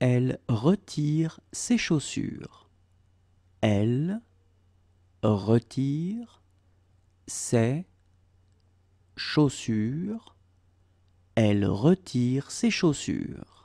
Elle retire ses chaussures. Elle retire ses chaussures. Elle retire ses chaussures.